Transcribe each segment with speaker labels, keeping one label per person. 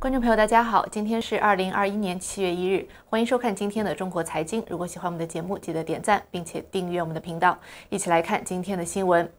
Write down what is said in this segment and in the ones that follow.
Speaker 1: 观众朋友，大家好，今天是二零二一年七月一日，欢迎收看今天的中国财经。如果喜欢我们的节目，记得点赞并且订阅我们的频道，一起来看今天的新闻。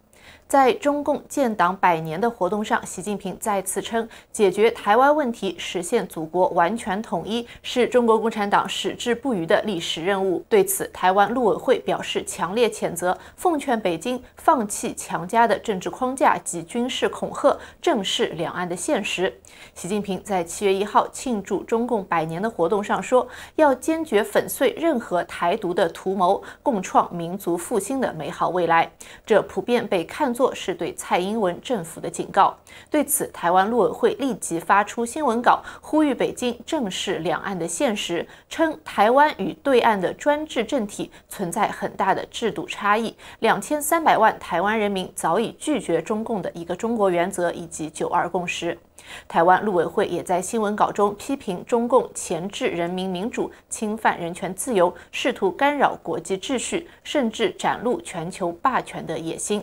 Speaker 1: 在中共建党百年的活动上，习近平再次称，解决台湾问题、实现祖国完全统一是中国共产党矢志不渝的历史任务。对此，台湾陆委会表示强烈谴责，奉劝北京放弃强加的政治框架及军事恐吓，正视两岸的现实。习近平在七月一号庆祝中共百年的活动上说，要坚决粉碎任何台独的图谋，共创民族复兴的美好未来。这普遍被看作。是对蔡英文政府的警告。对此，台湾陆委会立即发出新闻稿，呼吁北京正视两岸的现实，称台湾与对岸的专制政体存在很大的制度差异。两千三百万台湾人民早已拒绝中共的一个中国原则以及九二共识。台湾陆委会也在新闻稿中批评中共钳制人民民主、侵犯人权自由、试图干扰国际秩序，甚至展露全球霸权的野心。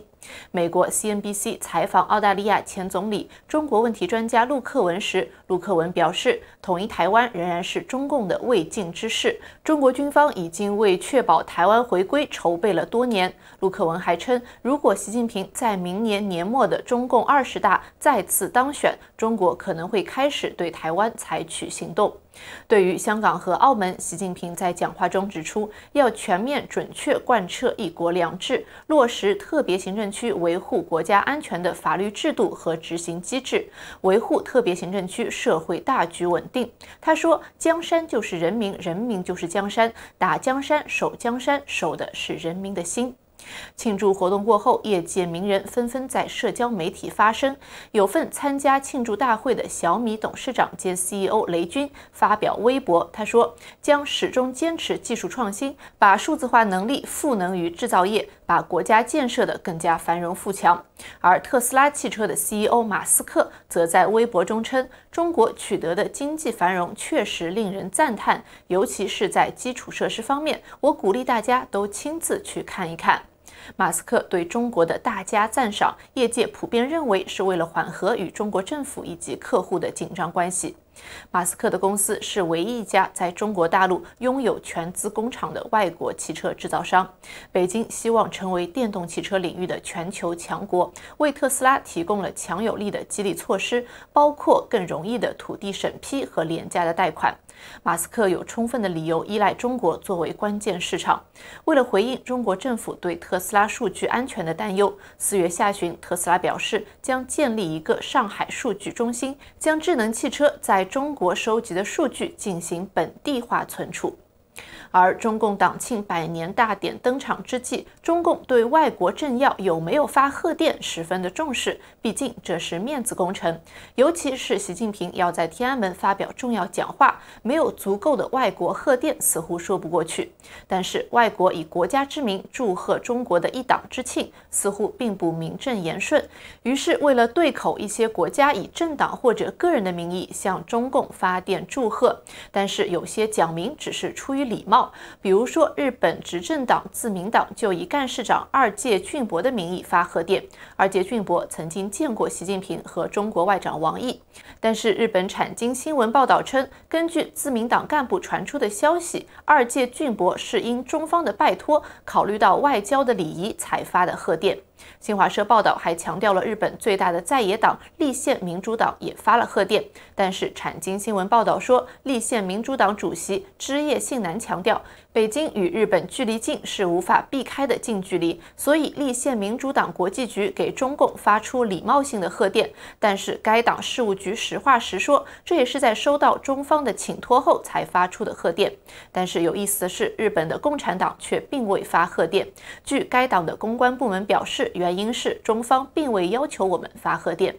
Speaker 1: 美国 CNBC 采访澳大利亚前总理、中国问题专家陆克文时，陆克文表示，统一台湾仍然是中共的未竟之事。中国军方已经为确保台湾回归筹备了多年。陆克文还称，如果习近平在明年年末的中共二十大再次当选，中国可能会开始对台湾采取行动。对于香港和澳门，习近平在讲话中指出，要全面准确贯彻“一国两制”，落实特别行政区维护国家安全的法律制度和执行机制，维护特别行政区社会大局稳定。他说：“江山就是人民，人民就是江山，打江山、守江山，守的是人民的心。”庆祝活动过后，业界名人纷纷在社交媒体发声。有份参加庆祝大会的小米董事长兼 CEO 雷军发表微博，他说：“将始终坚持技术创新，把数字化能力赋能于制造业，把国家建设得更加繁荣富强。”而特斯拉汽车的 CEO 马斯克。则在微博中称，中国取得的经济繁荣确实令人赞叹，尤其是在基础设施方面。我鼓励大家都亲自去看一看。马斯克对中国的大加赞赏，业界普遍认为是为了缓和与中国政府以及客户的紧张关系。马斯克的公司是唯一一家在中国大陆拥有全资工厂的外国汽车制造商。北京希望成为电动汽车领域的全球强国，为特斯拉提供了强有力的激励措施，包括更容易的土地审批和廉价的贷款。马斯克有充分的理由依赖中国作为关键市场。为了回应中国政府对特斯拉数据安全的担忧，四月下旬，特斯拉表示将建立一个上海数据中心，将智能汽车在中国收集的数据进行本地化存储。而中共党庆百年大典登场之际，中共对外国政要有没有发贺电十分的重视，毕竟这是面子工程。尤其是习近平要在天安门发表重要讲话，没有足够的外国贺电，似乎说不过去。但是外国以国家之名祝贺中国的一党之庆，似乎并不名正言顺。于是为了对口一些国家以政党或者个人的名义向中共发电祝贺，但是有些讲明只是出于。礼貌，比如说，日本执政党自民党就以干事长二届俊博的名义发贺电。二届俊博曾经见过习近平和中国外长王毅，但是日本产经新闻报道称，根据自民党干部传出的消息，二届俊博是因中方的拜托，考虑到外交的礼仪才发的贺电。新华社报道还强调了日本最大的在野党立宪民主党也发了贺电，但是产经新闻报道说，立宪民主党主席枝叶幸男强调。北京与日本距离近是无法避开的近距离，所以立宪民主党国际局给中共发出礼貌性的贺电。但是该党事务局实话实说，这也是在收到中方的请托后才发出的贺电。但是有意思的是，日本的共产党却并未发贺电。据该党的公关部门表示，原因是中方并未要求我们发贺电。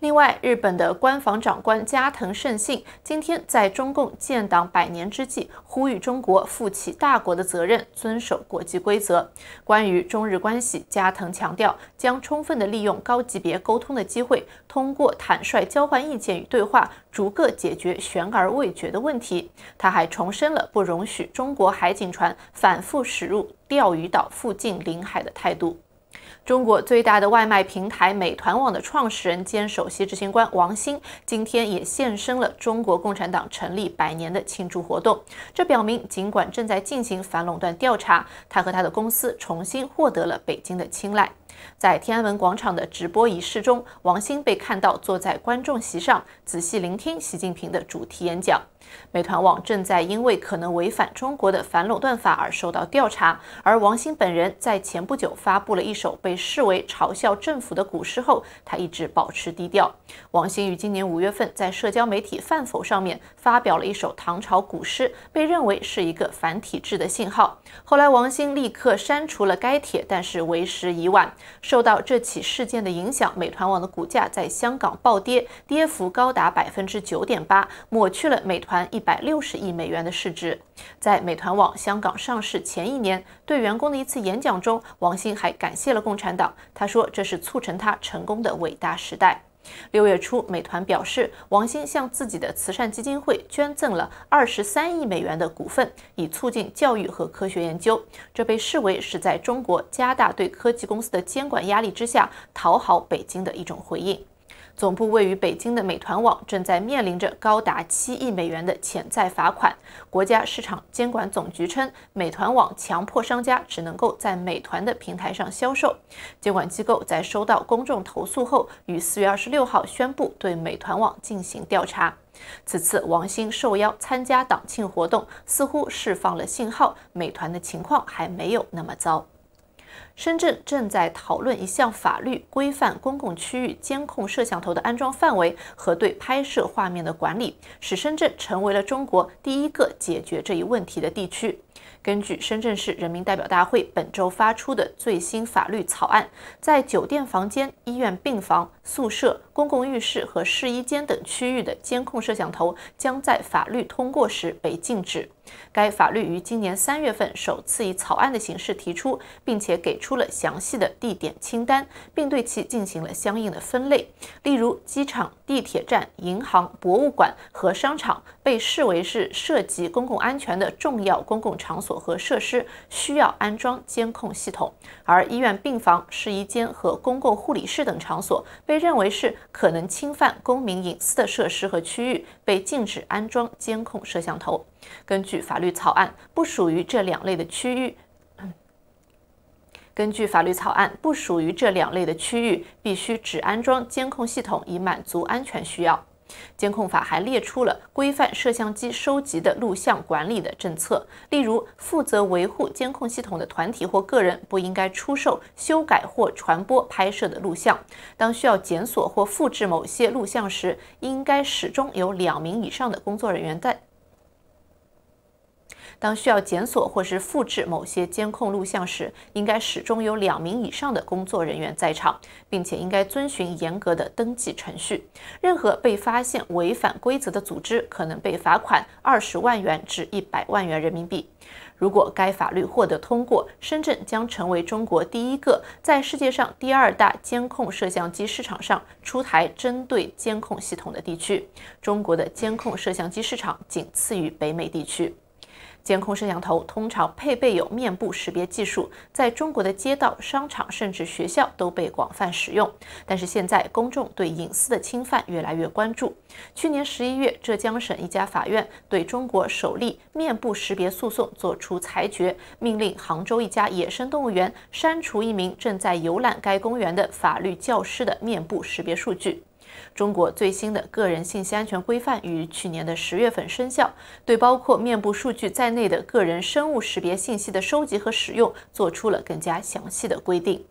Speaker 1: 另外，日本的官房长官加藤胜信今天在中共建党百年之际，呼吁中国负起大国的责任，遵守国际规则。关于中日关系，加藤强调将充分的利用高级别沟通的机会，通过坦率交换意见与对话，逐个解决悬而未决的问题。他还重申了不容许中国海警船反复驶入钓鱼岛附近领海的态度。中国最大的外卖平台美团网的创始人兼首席执行官王兴今天也现身了中国共产党成立百年的庆祝活动。这表明，尽管正在进行反垄断调查，他和他的公司重新获得了北京的青睐。在天安门广场的直播仪式中，王兴被看到坐在观众席上，仔细聆听习近平的主题演讲。美团网正在因为可能违反中国的反垄断法而受到调查，而王兴本人在前不久发布了一首被。被视为嘲笑政府的古诗后，他一直保持低调。王兴于今年五月份在社交媒体饭否上面发表了一首唐朝古诗，被认为是一个反体制的信号。后来，王兴立刻删除了该帖，但是为时已晚。受到这起事件的影响，美团网的股价在香港暴跌，跌幅高达百分之九点八，抹去了美团一百六十亿美元的市值。在美团网香港上市前一年。对员工的一次演讲中，王兴还感谢了共产党。他说，这是促成他成功的伟大时代。六月初，美团表示，王兴向自己的慈善基金会捐赠了二十三亿美元的股份，以促进教育和科学研究。这被视为是在中国加大对科技公司的监管压力之下，讨好北京的一种回应。总部位于北京的美团网正在面临着高达七亿美元的潜在罚款。国家市场监管总局称，美团网强迫商家只能够在美团的平台上销售。监管机构在收到公众投诉后，于四月二十六号宣布对美团网进行调查。此次王兴受邀参加党庆活动，似乎释放了信号，美团的情况还没有那么糟。深圳正在讨论一项法律，规范公共区域监控摄像头的安装范围和对拍摄画面的管理，使深圳成为了中国第一个解决这一问题的地区。根据深圳市人民代表大会本周发出的最新法律草案，在酒店房间、医院病房、宿舍、公共浴室和试衣间等区域的监控摄像头将在法律通过时被禁止。该法律于今年三月份首次以草案的形式提出，并且给出了详细的地点清单，并对其进行了相应的分类。例如，机场、地铁站、银行、博物馆和商场被视为是涉及公共安全的重要公共场所和设施，需要安装监控系统；而医院病房、试衣间和公共护理室等场所，被认为是可能侵犯公民隐私的设施和区域，被禁止安装监控摄像头。根据法律草案，不属于这两类的区域，根据法律草案，不属于这两类的区域，必须只安装监控系统以满足安全需要。监控法还列出了规范摄像机收集的录像管理的政策，例如，负责维护监控系统的团体或个人不应该出售、修改或传播拍摄的录像。当需要检索或复制某些录像时，应该始终有两名以上的工作人员在。当需要检索或是复制某些监控录像时，应该始终有两名以上的工作人员在场，并且应该遵循严格的登记程序。任何被发现违反规则的组织，可能被罚款二十万元至一百万元人民币。如果该法律获得通过，深圳将成为中国第一个在世界上第二大监控摄像机市场上出台针对监控系统的地区。中国的监控摄像机市场仅次于北美地区。监控摄像头通常配备有面部识别技术，在中国的街道、商场甚至学校都被广泛使用。但是现在公众对隐私的侵犯越来越关注。去年十一月，浙江省一家法院对中国首例面部识别诉讼作出裁决，命令杭州一家野生动物园删除一名正在游览该公园的法律教师的面部识别数据。中国最新的个人信息安全规范于去年的十月份生效，对包括面部数据在内的个人生物识别信息的收集和使用做出了更加详细的规定。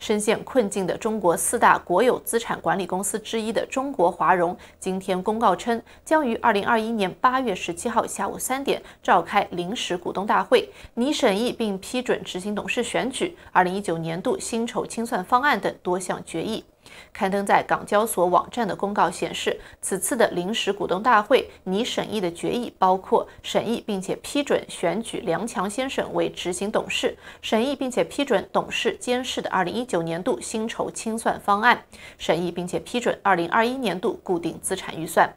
Speaker 1: 深陷困境的中国四大国有资产管理公司之一的中国华融今天公告称，将于二零二一年八月十七号下午三点召开临时股东大会，拟审议并批准执行董事选举、二零一九年度薪酬清算方案等多项决议。刊登在港交所网站的公告显示，此次的临时股东大会拟审议的决议包括审议并且批准选举梁强先生为执行董事，审议并且批准董事监事的二零一九年度薪酬清算方案，审议并且批准二零二一年度固定资产预算。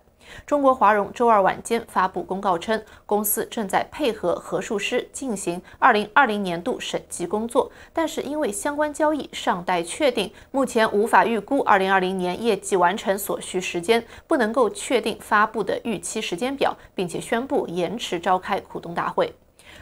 Speaker 1: 中国华融周二晚间发布公告称，公司正在配合核数师进行二零二零年度审计工作，但是因为相关交易尚待确定，目前无法预估二零二零年业绩完成所需时间，不能够确定发布的预期时间表，并且宣布延迟召开股东大会。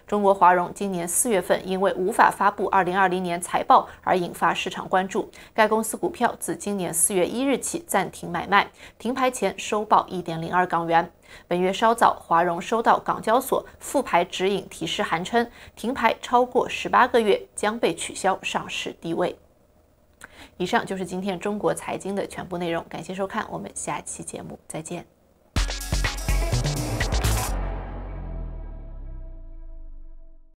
Speaker 1: 中国华融今年四月份因为无法发布二零二零年财报而引发市场关注，该公司股票自今年四月一日起暂停买卖，停牌前收报一点零二港元。本月稍早，华融收到港交所复牌指引提示函，称停牌超过十八个月将被取消上市地位。以上就是今天中国财经的全部内容，感谢收看，我们下期节目再见。